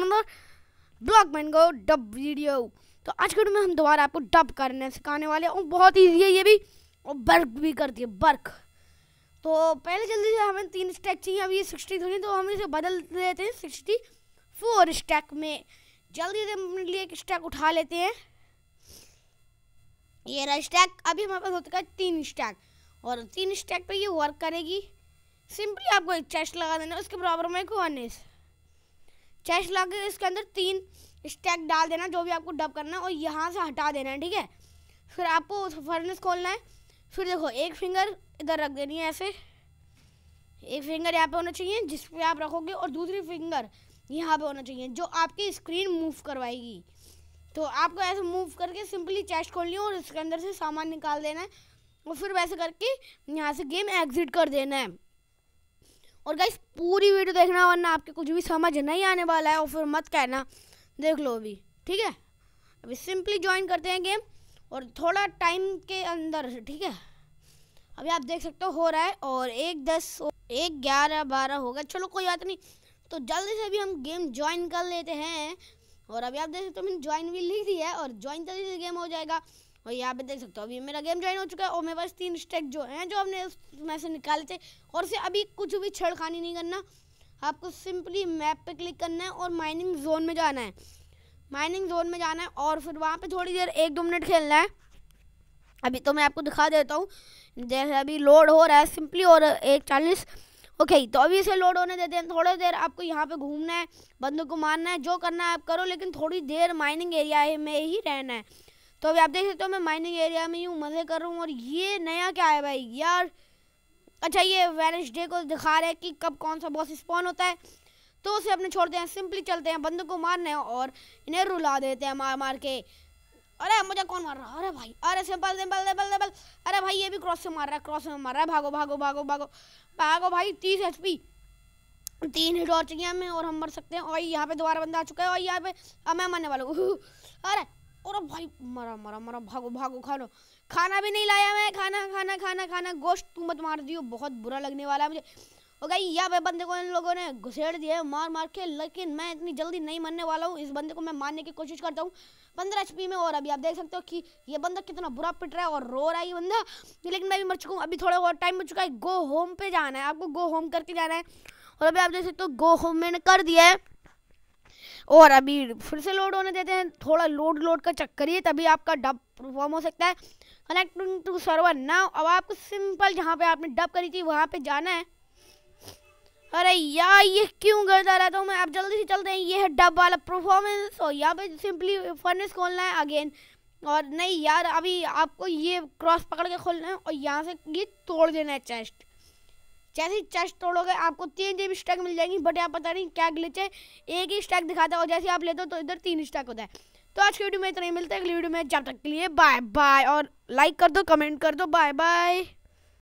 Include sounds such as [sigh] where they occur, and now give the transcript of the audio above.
another blockman go dub video तो आज के वीडियो में हम दोबारा आपको डब करने सिखाने वाले और बहुत इजी है ये भी और बर्क भी करती है बर्क तो पहले जल्दी से हमें तीन स्टैक चाहिए अभी ये सिक्सटी थ्री तो हम इसे बदल लेते हैं सिक्सटी फोर स्टैक में जल्दी से अपने लिए एक स्टैक उठा लेते हैं ये रहा स्टैक अभी हमारे पास हो चुका है तीन स्टैक और तीन स्टैक पे ये वर्क करेगी सिंपली आपको एक चेस्ट लगा देना उसके बराबर में एक वनिस चेस्ट लगा के इसके अंदर तीन स्टैक डाल देना जो भी आपको डब करना है और यहाँ से हटा देना है ठीक है फिर आपको फर्नेस खोलना है फिर देखो एक फिंगर इधर रख देनी है ऐसे एक फिंगर यहाँ पे होना चाहिए जिस पे आप रखोगे और दूसरी फिंगर यहाँ पे होना चाहिए जो आपकी स्क्रीन मूव करवाएगी तो आपको ऐसे मूव करके सिंपली चेस्ट खोलनी है और इसके अंदर से सामान निकाल देना है और फिर वैसे करके यहाँ से गेम एग्जिट कर देना है और गाइस पूरी वीडियो देखना वरना आपके कुछ भी समझ नहीं आने वाला है और फिर मत कहना देख लो अभी ठीक है अभी सिंपली ज्वाइन करते हैं गेम और थोड़ा टाइम के अंदर ठीक है अभी आप देख सकते हो हो रहा है और एक दस एक ग्यारह बारह हो गया चलो कोई बात नहीं तो जल्दी से अभी हम गेम ज्वाइन कर लेते हैं और अभी आप देख सकते हो मैंने ज्वाइन भी लिख दी है और ज्वाइन जल्दी से गेम हो जाएगा और यहाँ पे देख सकते हो अभी मेरा गेम ज्वाइन हो चुका है और मेरे पास तीन स्टेक जो हैं जो हमने उसमें से निकाले थे और उसे अभी कुछ भी छेड़खानी नहीं करना आपको सिंपली मैप पे क्लिक करना है और माइनिंग जोन में जाना है माइनिंग जोन में जाना है और फिर वहाँ पर थोड़ी देर एक दो मिनट खेलना है अभी तो मैं आपको दिखा देता हूँ जैसे अभी लोड हो रहा है सिंपली और एक चालीस ओके okay, तो अभी इसे लोड होने देते हैं थोड़ी देर आपको यहाँ पे घूमना है बंदों को मारना है जो करना है आप करो लेकिन थोड़ी देर माइनिंग एरिया में ही रहना है तो अभी आप देख सकते हो मैं माइनिंग एरिया में हूँ मज़े कर रहा हूँ और ये नया क्या है भाई यार अच्छा ये वेनसडे को दिखा रहा है कि कब कौन सा बॉस स्पॉन होता है तो उसे अपने छोड़ते हैं सिंपली चलते हैं बंदों को मारने और इन्हें रुला देते हैं मार मार के अरे मुझे कौन मार रहा है अरे भाई अरे सिंपल सिंपल सिंपल सिंपल अरे भाई ये भी क्रॉस से मार रहा है क्रॉस से मार रहा है भागो भागो भागो भागो भागो भाई तीस एच पी तीन हिट और चाहिए हमें और हम मर सकते हैं और यहाँ पे दोबारा बंदा आ चुका है और यहाँ पे अब मैं मरने वाला हूँ [laughs] अरे और भाई मरा मरा मरा भागो भागो खा लो खाना भी नहीं लाया मैं खाना खाना खाना खाना गोश्त तू मत मार दियो बहुत बुरा लगने वाला है मुझे और गई यहाँ पे बंदे को इन लोगों ने घुसेड़ दिया मार मार के लेकिन मैं इतनी जल्दी नहीं मरने वाला हूँ इस बंदे को मैं मारने की कोशिश करता हूँ पंद्रह एच में और अभी आप देख सकते हो कि ये बंदा कितना बुरा पिट रहा है और रो रहा है ये बंदा लेकिन मैं भी मर चुका हूँ अभी थोड़ा और टाइम हो चुका है गो होम पे जाना है आपको गो होम करके जाना है और अभी आप देख सकते हो गो होम मैंने कर दिया है और अभी फिर से लोड होने देते हैं थोड़ा लोड लोड का चक करिए तभी आपका डब परफॉर्म हो सकता है कनेक्टिंग टू सर्वर ना अब आपको सिंपल जहाँ पे आपने डब करी थी वहाँ पे जाना है अरे यार ये क्यों करता रहता हूँ तो मैं आप जल्दी से चलते हैं ये है डब वाला परफॉर्मेंस और यहाँ पे सिंपली फर्नेस खोलना है अगेन और नहीं यार अभी आपको ये क्रॉस पकड़ के खोलना है और यहाँ से ये तोड़ देना है चेस्ट जैसे ही चेस्ट तोड़ोगे आपको तीन जी स्टैक मिल जाएंगी बट यहाँ पता नहीं क्या ग्लिच है एक ही स्टैक दिखाता है और जैसे आप लेते हो तो इधर तीन स्टैक होता है तो आज की वीडियो में इतना ही मिलता है अगली वीडियो में जब तक के लिए बाय बाय और लाइक कर दो कमेंट कर दो बाय बाय